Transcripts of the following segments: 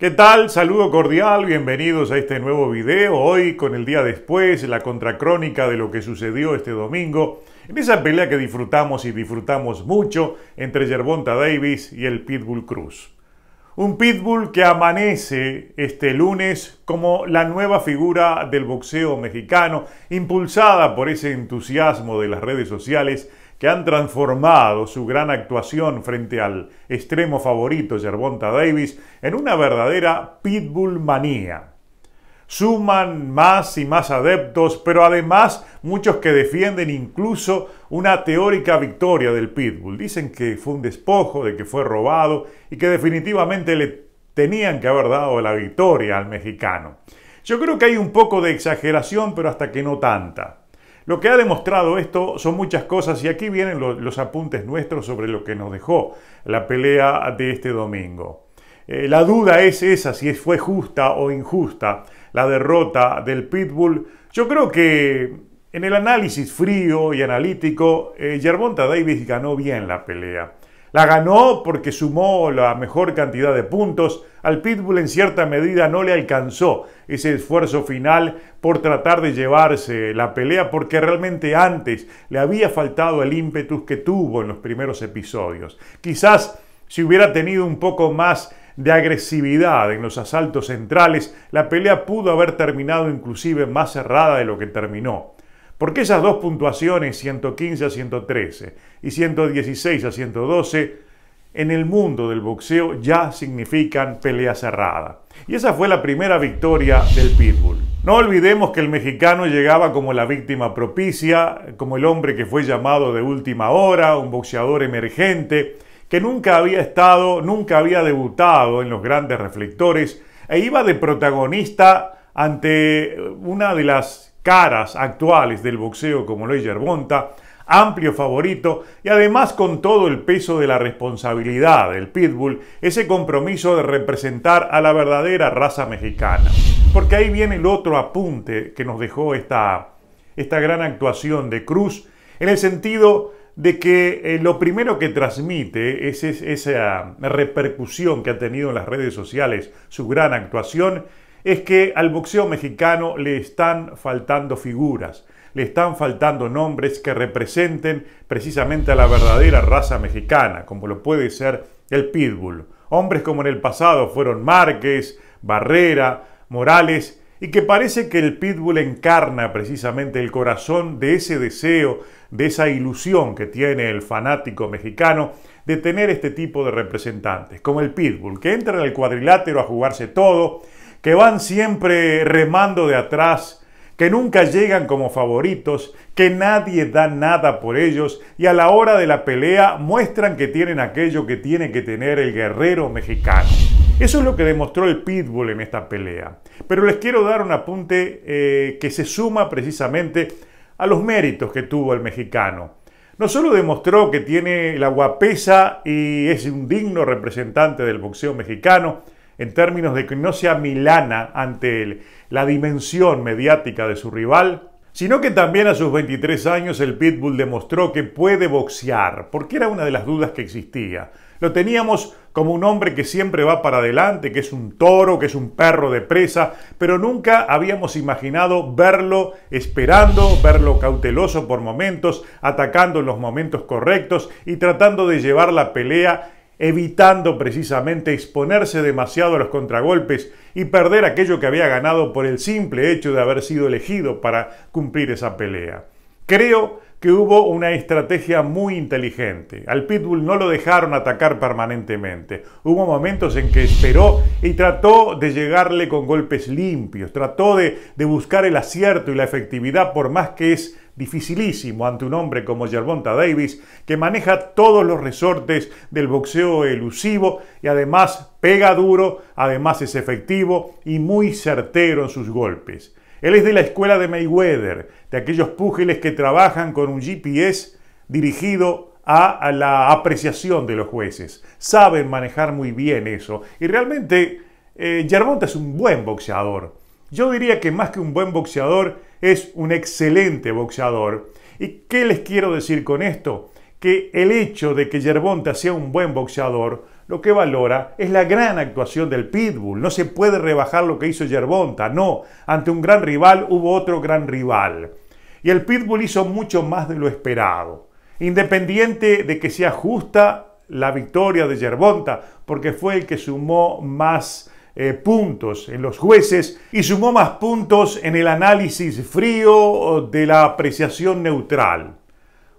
¿Qué tal? Saludo cordial, bienvenidos a este nuevo video. Hoy con el día después, la contracrónica de lo que sucedió este domingo, en esa pelea que disfrutamos y disfrutamos mucho entre Yerbonta Davis y el Pitbull Cruz. Un Pitbull que amanece este lunes como la nueva figura del boxeo mexicano, impulsada por ese entusiasmo de las redes sociales que han transformado su gran actuación frente al extremo favorito Yerbonta Davis en una verdadera pitbull manía. Suman más y más adeptos, pero además muchos que defienden incluso una teórica victoria del pitbull. Dicen que fue un despojo, de que fue robado y que definitivamente le tenían que haber dado la victoria al mexicano. Yo creo que hay un poco de exageración, pero hasta que no tanta. Lo que ha demostrado esto son muchas cosas y aquí vienen los, apuntes nuestros sobre lo que nos dejó la pelea de este domingo. Eh, la duda es esa, si fue justa o injusta la derrota del Pitbull. Yo creo que en el análisis frío y analítico, eh, Germonta Davis ganó bien la pelea. La ganó porque sumó la mejor cantidad de puntos. Al Pitbull en cierta medida no le alcanzó ese esfuerzo final por tratar de llevarse la pelea porque realmente antes le había faltado el ímpetus que tuvo en los primeros episodios. Quizás si hubiera tenido un poco más de agresividad en los asaltos centrales, la pelea pudo haber terminado inclusive más cerrada de lo que terminó. Porque esas dos puntuaciones, 115 a 113 y 116 a 112, en el mundo del boxeo ya significan pelea cerrada. Y esa fue la primera victoria del Pitbull. No olvidemos que el mexicano llegaba como la víctima propicia, como el hombre que fue llamado de última hora, un boxeador emergente, que nunca había estado, nunca había debutado en los grandes reflectores e iba de protagonista ante una de las caras actuales del boxeo como es Yerbonta, amplio favorito y además con todo el peso de la responsabilidad del Pitbull, ese compromiso de representar a la verdadera raza mexicana. Porque ahí viene el otro apunte que nos dejó esta, esta gran actuación de Cruz, en el sentido de que eh, lo primero que transmite es esa repercusión que ha tenido en las redes sociales su gran actuación es que al boxeo mexicano le están faltando figuras, le están faltando nombres que representen precisamente a la verdadera raza mexicana, como lo puede ser el Pitbull. Hombres como en el pasado fueron Márquez, Barrera, Morales, y que parece que el Pitbull encarna precisamente el corazón de ese deseo, de esa ilusión que tiene el fanático mexicano de tener este tipo de representantes, como el Pitbull, que entra en el cuadrilátero a jugarse todo, que van siempre remando de atrás, que nunca llegan como favoritos, que nadie da nada por ellos y a la hora de la pelea muestran que tienen aquello que tiene que tener el guerrero mexicano. Eso es lo que demostró el Pitbull en esta pelea. Pero les quiero dar un apunte eh, que se suma precisamente a los méritos que tuvo el mexicano. No solo demostró que tiene la guapesa y es un digno representante del boxeo mexicano, en términos de que no sea Milana ante él la dimensión mediática de su rival, sino que también a sus 23 años el Pitbull demostró que puede boxear, porque era una de las dudas que existía. Lo teníamos como un hombre que siempre va para adelante, que es un toro, que es un perro de presa, pero nunca habíamos imaginado verlo esperando, verlo cauteloso por momentos, atacando en los momentos correctos y tratando de llevar la pelea evitando precisamente exponerse demasiado a los contragolpes y perder aquello que había ganado por el simple hecho de haber sido elegido para cumplir esa pelea. Creo que hubo una estrategia muy inteligente. Al Pitbull no lo dejaron atacar permanentemente. Hubo momentos en que esperó y trató de llegarle con golpes limpios, trató de, buscar el acierto y la efectividad, por más que es dificilísimo ante un hombre como Gervonta Davis, que maneja todos los resortes del boxeo elusivo y además pega duro, además es efectivo y muy certero en sus golpes. Él es de la escuela de Mayweather, de aquellos púgiles que trabajan con un GPS dirigido a la apreciación de los jueces. Saben manejar muy bien eso. Y realmente, eh, es un buen boxeador. Yo diría que más que un buen boxeador, es un excelente boxeador. ¿Y qué les quiero decir con esto? Que el hecho de que Yerbonta sea un buen boxeador, lo que valora es la gran actuación del Pitbull. No se puede rebajar lo que hizo Yerbonta, no. Ante un gran rival hubo otro gran rival. Y el Pitbull hizo mucho más de lo esperado. Independiente de que sea justa la victoria de Yerbonta, porque fue el que sumó más eh, puntos en los jueces y sumó más puntos en el análisis frío de la apreciación neutral.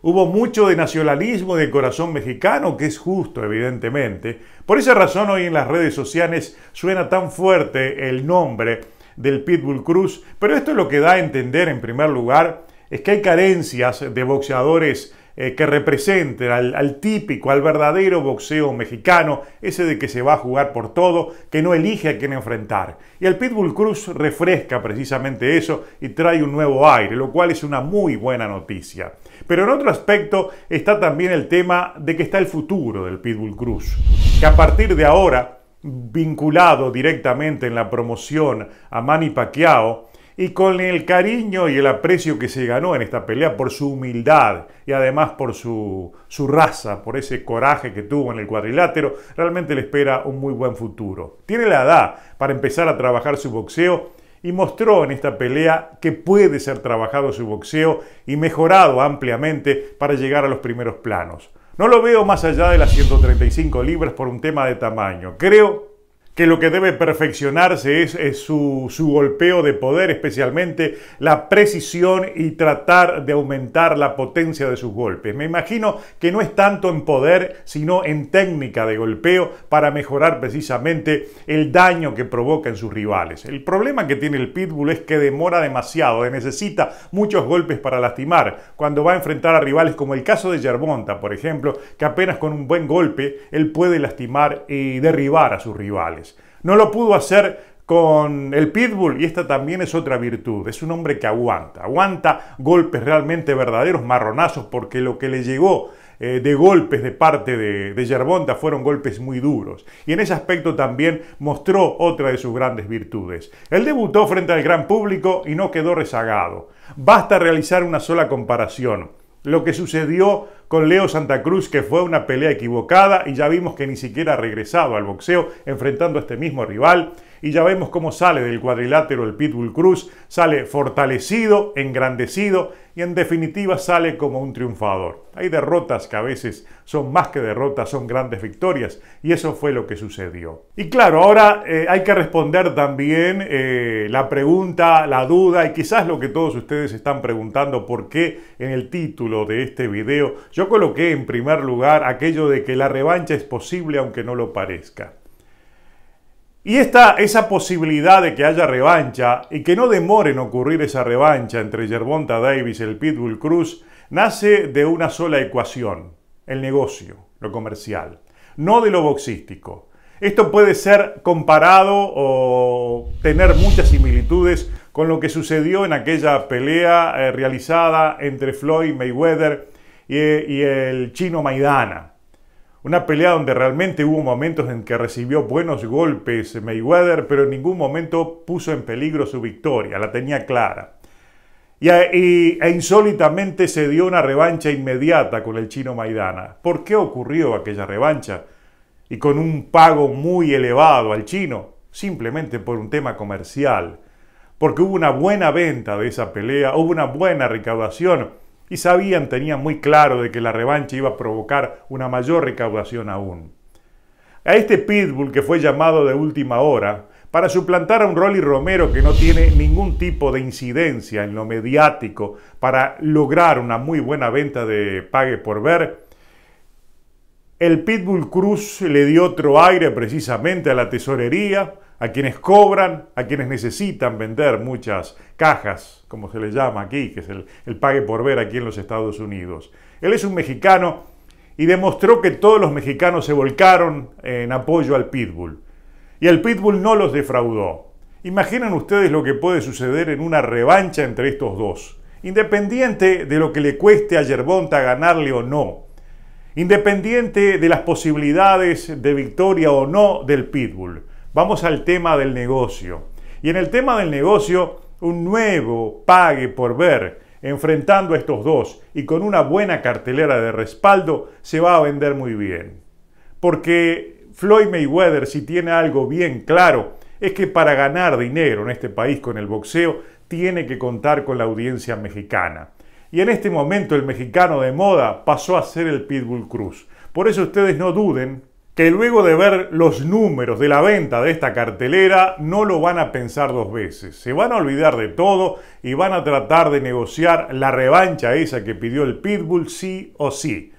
Hubo mucho de nacionalismo de corazón mexicano, que es justo, evidentemente. Por esa razón hoy en las redes sociales suena tan fuerte el nombre del Pitbull Cruz, pero esto es lo que da a entender en primer lugar es que hay carencias de boxeadores eh, que representen al, al, típico, al verdadero boxeo mexicano, ese de que se va a jugar por todo, que no elige a quién enfrentar. Y el Pitbull Cruz refresca precisamente eso y trae un nuevo aire, lo cual es una muy buena noticia. Pero en otro aspecto está también el tema de que está el futuro del Pitbull Cruz, que a partir de ahora vinculado directamente en la promoción a Manny Pacquiao, y con el cariño y el aprecio que se ganó en esta pelea por su humildad y además por su, raza, por ese coraje que tuvo en el cuadrilátero, realmente le espera un muy buen futuro. Tiene la edad para empezar a trabajar su boxeo y mostró en esta pelea que puede ser trabajado su boxeo y mejorado ampliamente para llegar a los primeros planos. No lo veo más allá de las 135 libras por un tema de tamaño. Creo que lo que debe perfeccionarse es, su, su, golpeo de poder, especialmente la precisión y tratar de aumentar la potencia de sus golpes. Me imagino que no es tanto en poder, sino en técnica de golpeo para mejorar precisamente el daño que provoca en sus rivales. El problema que tiene el Pitbull es que demora demasiado, necesita muchos golpes para lastimar. Cuando va a enfrentar a rivales como el caso de Yermonta, por ejemplo, que apenas con un buen golpe él puede lastimar y derribar a sus rivales. No lo pudo hacer con el pitbull y esta también es otra virtud. Es un hombre que aguanta, aguanta golpes realmente verdaderos, marronazos, porque lo que le llegó eh, de golpes de parte de, de Yerbonta fueron golpes muy duros. Y en ese aspecto también mostró otra de sus grandes virtudes. Él debutó frente al gran público y no quedó rezagado. Basta realizar una sola comparación. Lo que sucedió con Leo Santa Cruz, que fue una pelea equivocada y ya vimos que ni siquiera ha regresado al boxeo enfrentando a este mismo rival. Y ya vemos cómo sale del cuadrilátero el Pitbull Cruz, sale fortalecido, engrandecido y en definitiva sale como un triunfador. Hay derrotas que a veces son más que derrotas, son grandes victorias y eso fue lo que sucedió. Y claro, ahora eh, hay que responder también eh, la pregunta, la duda y quizás lo que todos ustedes están preguntando por qué en el título de este video yo coloqué en primer lugar aquello de que la revancha es posible aunque no lo parezca. Y esta, esa posibilidad de que haya revancha y que no demore en ocurrir esa revancha entre Gervonta Davis y el Pitbull Cruz nace de una sola ecuación, el negocio, lo comercial, no de lo boxístico. Esto puede ser comparado o tener muchas similitudes con lo que sucedió en aquella pelea eh, realizada entre Floyd Mayweather y, el chino Maidana. Una pelea donde realmente hubo momentos en que recibió buenos golpes Mayweather, pero en ningún momento puso en peligro su victoria, la tenía clara. Y, e insólitamente se dio una revancha inmediata con el chino Maidana. ¿Por qué ocurrió aquella revancha? Y con un pago muy elevado al chino, simplemente por un tema comercial. Porque hubo una buena venta de esa pelea, hubo una buena recaudación y sabían, tenían muy claro de que la revancha iba a provocar una mayor recaudación aún. A este Pitbull que fue llamado de última hora para suplantar a un Rolly Romero que no tiene ningún tipo de incidencia en lo mediático para lograr una muy buena venta de pague por ver, el Pitbull Cruz le dio otro aire precisamente a la tesorería, a quienes cobran, a quienes necesitan vender muchas cajas, como se le llama aquí, que es el, pague por ver aquí en los Estados Unidos. Él es un mexicano y demostró que todos los mexicanos se volcaron en apoyo al Pitbull. Y el Pitbull no los defraudó. Imaginen ustedes lo que puede suceder en una revancha entre estos dos, independiente de lo que le cueste a Yerbonta ganarle o no, independiente de las posibilidades de victoria o no del Pitbull. Vamos al tema del negocio. Y en el tema del negocio, un nuevo pague por ver, enfrentando a estos dos y con una buena cartelera de respaldo, se va a vender muy bien. Porque Floyd Mayweather, si tiene algo bien claro, es que para ganar dinero en este país con el boxeo, tiene que contar con la audiencia mexicana. Y en este momento el mexicano de moda pasó a ser el Pitbull Cruz. Por eso ustedes no duden que luego de ver los números de la venta de esta cartelera no lo van a pensar dos veces. Se van a olvidar de todo y van a tratar de negociar la revancha esa que pidió el Pitbull sí o sí.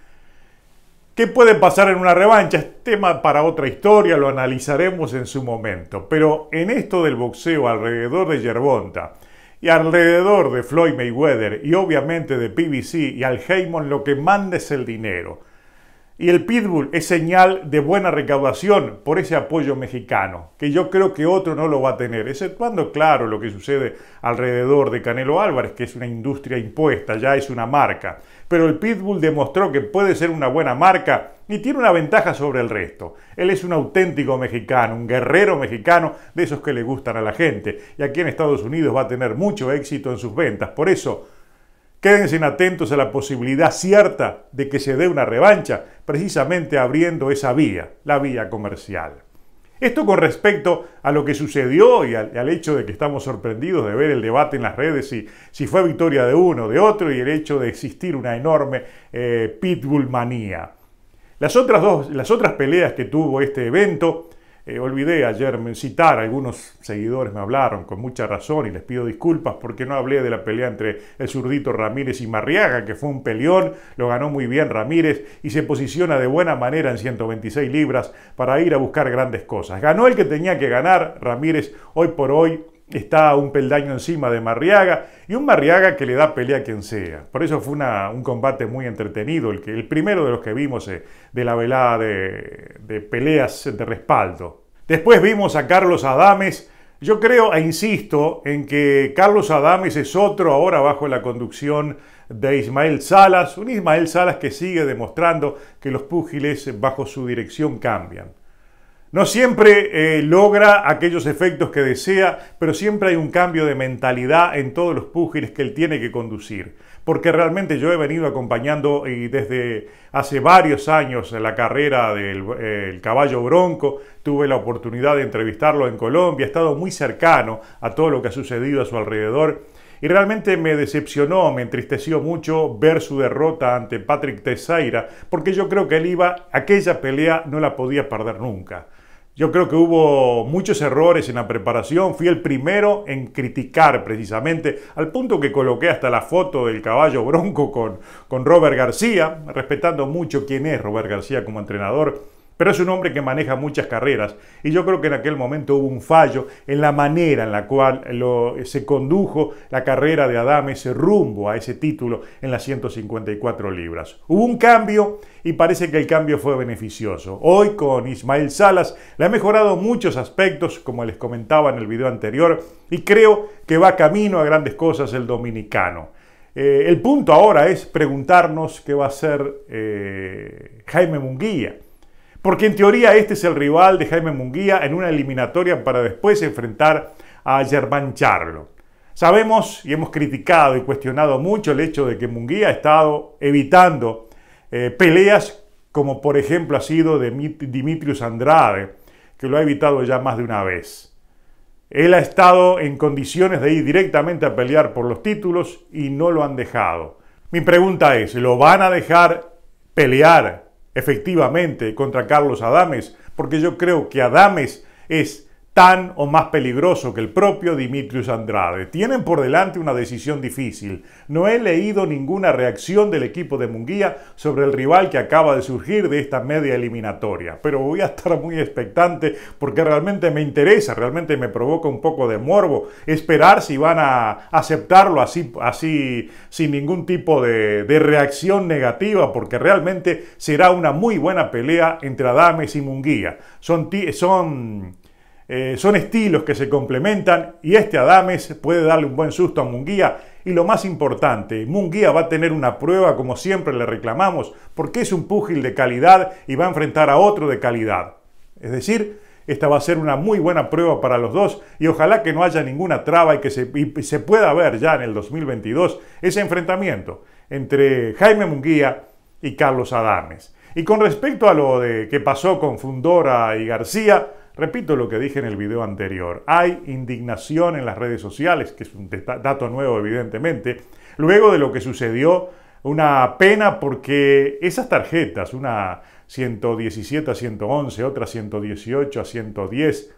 ¿Qué puede pasar en una revancha? Es tema para otra historia, lo analizaremos en su momento. Pero en esto del boxeo alrededor de Yerbonta y alrededor de Floyd Mayweather y obviamente de PBC y Al Heyman, lo que manda es el dinero. Y el Pitbull es señal de buena recaudación por ese apoyo mexicano, que yo creo que otro no lo va a tener, cuando claro, lo que sucede alrededor de Canelo Álvarez, que es una industria impuesta, ya es una marca. Pero el Pitbull demostró que puede ser una buena marca y tiene una ventaja sobre el resto. Él es un auténtico mexicano, un guerrero mexicano de esos que le gustan a la gente, y aquí en Estados Unidos va a tener mucho éxito en sus ventas. Por eso, Quédense atentos a la posibilidad cierta de que se dé una revancha, precisamente abriendo esa vía, la vía comercial. Esto con respecto a lo que sucedió y al, hecho de que estamos sorprendidos de ver el debate en las redes, si, si fue victoria de uno o de otro, y el hecho de existir una enorme pitbullmanía. Eh, pitbull manía. Las otras, dos, las otras peleas que tuvo este evento eh, olvidé ayer citar, algunos seguidores me hablaron con mucha razón y les pido disculpas porque no hablé de la pelea entre el zurdito Ramírez y Marriaga, que fue un peleón, lo ganó muy bien Ramírez y se posiciona de buena manera en 126 libras para ir a buscar grandes cosas. Ganó el que tenía que ganar, Ramírez, hoy por hoy está un peldaño encima de Marriaga y un Marriaga que le da pelea a quien sea. Por eso fue un combate muy entretenido, el, que, el primero de los que vimos eh, de la velada de, de, peleas de respaldo. Después vimos a Carlos Adames. Yo creo e insisto en que Carlos Adames es otro ahora bajo la conducción de Ismael Salas, un Ismael Salas que sigue demostrando que los púgiles bajo su dirección cambian. No siempre eh, logra aquellos efectos que desea, pero siempre hay un cambio de mentalidad en todos los púgiles que él tiene que conducir. Porque realmente yo he venido acompañando desde hace varios años la carrera del caballo bronco, tuve la oportunidad de entrevistarlo en Colombia, he estado muy cercano a todo lo que ha sucedido a su alrededor. Y realmente me decepcionó, me entristeció mucho ver su derrota ante Patrick Teixeira, porque yo creo que él iba, aquella pelea no la podía perder nunca. Yo creo que hubo muchos errores en la preparación. Fui el primero en criticar precisamente, al punto que coloqué hasta la foto del caballo bronco con, Robert García, respetando mucho quién es Robert García como entrenador pero es un hombre que maneja muchas carreras y yo creo que en aquel momento hubo un fallo en la manera en la cual se condujo la carrera de Adame, ese rumbo a ese título en las 154 libras. Hubo un cambio y parece que el cambio fue beneficioso. Hoy con Ismael Salas le ha mejorado muchos aspectos, como les comentaba en el video anterior, y creo que va camino a grandes cosas el dominicano. Eh, el punto ahora es preguntarnos qué va a hacer eh, Jaime Munguía porque en teoría este es el rival de Jaime Munguía en una eliminatoria para después enfrentar a Germán Charlo. Sabemos y hemos criticado y cuestionado mucho el hecho de que Munguía ha estado evitando eh, peleas como por ejemplo ha sido de Dimitrius Andrade, que lo ha evitado ya más de una vez. Él ha estado en condiciones de ir directamente a pelear por los títulos y no lo han dejado. Mi pregunta es, ¿lo van a dejar pelear efectivamente contra Carlos Adames, porque yo creo que Adames es tan o más peligroso que el propio Dimitrius Andrade. Tienen por delante una decisión difícil. No he leído ninguna reacción del equipo de Munguía sobre el rival que acaba de surgir de esta media eliminatoria, pero voy a estar muy expectante porque realmente me interesa, realmente me provoca un poco de morbo esperar si van a aceptarlo así, así sin ningún tipo de, de reacción negativa, porque realmente será una muy buena pelea entre Adames y Munguía. Son, son eh, son estilos que se complementan y este Adames puede darle un buen susto a Munguía. Y lo más importante, Munguía va a tener una prueba como siempre le reclamamos, porque es un púgil de calidad y va a enfrentar a otro de calidad. Es decir, esta va a ser una muy buena prueba para los dos y ojalá que no haya ninguna traba y que se, pueda ver ya en el 2022 ese enfrentamiento entre Jaime Munguía y Carlos Adames. Y con respecto a lo de que pasó con Fundora y García, Repito lo que dije en el video anterior, hay indignación en las redes sociales, que es un dato nuevo evidentemente, luego de lo que sucedió, una pena porque esas tarjetas, una 117 a 111, otra 118 a 110,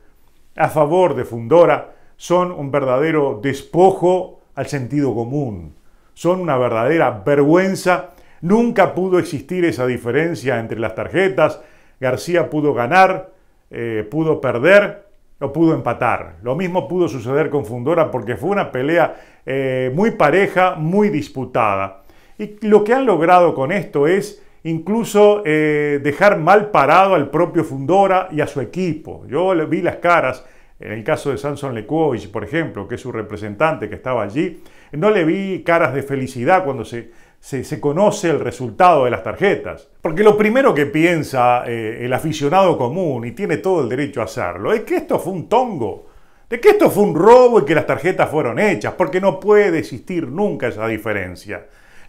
a favor de Fundora, son un verdadero despojo al sentido común, son una verdadera vergüenza, nunca pudo existir esa diferencia entre las tarjetas, García pudo ganar, eh, pudo perder o pudo empatar. Lo mismo pudo suceder con Fundora porque fue una pelea eh, muy pareja, muy disputada. Y lo que han logrado con esto es incluso eh, dejar mal parado al propio Fundora y a su equipo. Yo vi las caras, en el caso de Samson Lekovic, por ejemplo, que es su representante que estaba allí, no le vi caras de felicidad cuando se se, conoce el resultado de las tarjetas. Porque lo primero que piensa eh, el aficionado común, y tiene todo el derecho a hacerlo, es que esto fue un tongo, de que esto fue un robo y que las tarjetas fueron hechas, porque no puede existir nunca esa diferencia.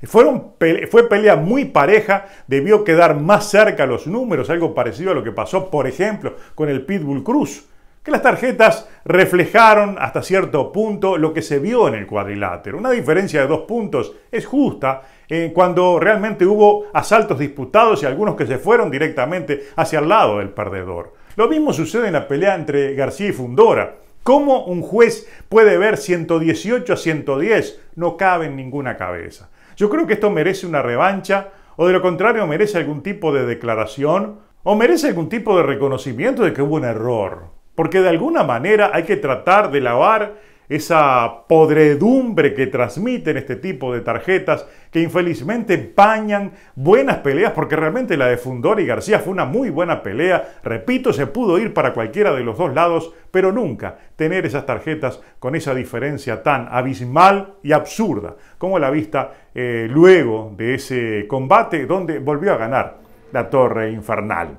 fue pelea muy pareja, debió quedar más cerca los números, algo parecido a lo que pasó, por ejemplo, con el Pitbull Cruz que las tarjetas reflejaron hasta cierto punto lo que se vio en el cuadrilátero. Una diferencia de dos puntos es justa eh, cuando realmente hubo asaltos disputados y algunos que se fueron directamente hacia el lado del perdedor. Lo mismo sucede en la pelea entre García y Fundora. ¿Cómo un juez puede ver 118 a 110? No cabe en ninguna cabeza. Yo creo que esto merece una revancha o de lo contrario merece algún tipo de declaración o merece algún tipo de reconocimiento de que hubo un error. Porque de alguna manera hay que tratar de lavar esa podredumbre que transmiten este tipo de tarjetas que infelizmente bañan buenas peleas, porque realmente la de Fundori y García fue una muy buena pelea. Repito, se pudo ir para cualquiera de los dos lados, pero nunca tener esas tarjetas con esa diferencia tan abismal y absurda como la vista eh, luego de ese combate donde volvió a ganar la Torre Infernal.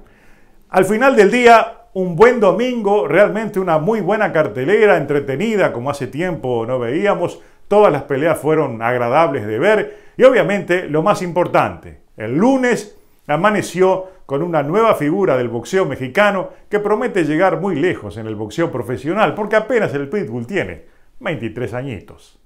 Al final del día, un buen domingo, realmente una muy buena cartelera, entretenida, como hace tiempo no veíamos. Todas las peleas fueron agradables de ver y obviamente lo más importante, el lunes amaneció con una nueva figura del boxeo mexicano que promete llegar muy lejos en el boxeo profesional, porque apenas el Pitbull tiene 23 añitos.